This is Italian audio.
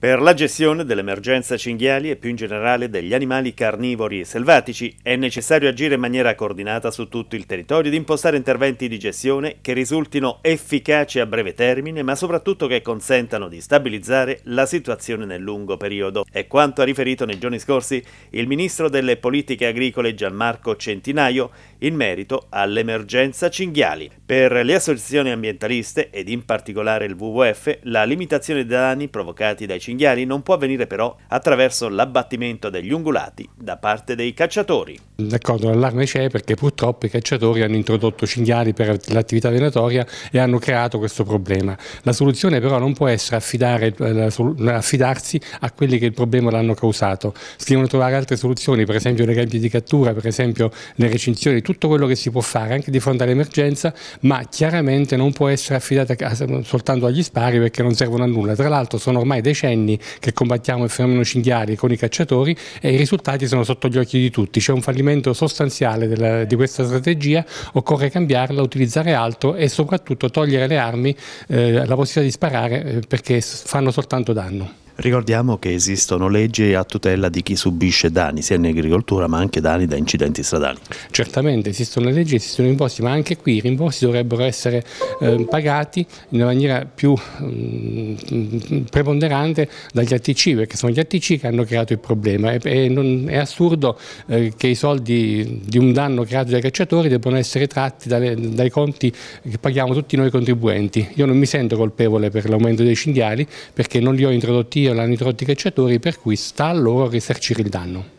Per la gestione dell'emergenza cinghiali e più in generale degli animali carnivori e selvatici è necessario agire in maniera coordinata su tutto il territorio ed impostare interventi di gestione che risultino efficaci a breve termine ma soprattutto che consentano di stabilizzare la situazione nel lungo periodo. È quanto ha riferito nei giorni scorsi il ministro delle politiche agricole Gianmarco Centinaio in merito all'emergenza cinghiali. Per le associazioni ambientaliste ed in particolare il WWF la limitazione dei danni provocati dai cinghiali cinghiali non può avvenire però attraverso l'abbattimento degli ungulati da parte dei cacciatori. D'accordo, l'allarme c'è perché purtroppo i cacciatori hanno introdotto cinghiali per l'attività venatoria e hanno creato questo problema. La soluzione però non può essere affidare, eh, affidarsi a quelli che il problema l'hanno causato. Si devono trovare altre soluzioni, per esempio le gabbie di cattura, per esempio le recinzioni, tutto quello che si può fare anche di fronte all'emergenza, ma chiaramente non può essere affidata soltanto agli spari perché non servono a nulla. Tra l'altro sono ormai decenni anni che combattiamo il fenomeno cinghiale con i cacciatori e i risultati sono sotto gli occhi di tutti, c'è un fallimento sostanziale della, di questa strategia, occorre cambiarla, utilizzare altro e soprattutto togliere le armi, eh, la possibilità di sparare eh, perché fanno soltanto danno. Ricordiamo che esistono leggi a tutela di chi subisce danni sia in agricoltura ma anche danni da incidenti stradali. Certamente esistono le leggi, esistono i rimborsi, ma anche qui i rimborsi dovrebbero essere eh, pagati in una maniera più mh, mm, preponderante dagli ATC, perché sono gli ATC che hanno creato il problema e, e non, è assurdo eh, che i soldi di un danno creato dai cacciatori debbano essere tratti dalle, dai conti che paghiamo tutti noi contribuenti. Io non mi sento colpevole per l'aumento dei cinghiali perché non li ho introdotti io via l'anidride cacciatori per cui sta a loro risarcire il danno.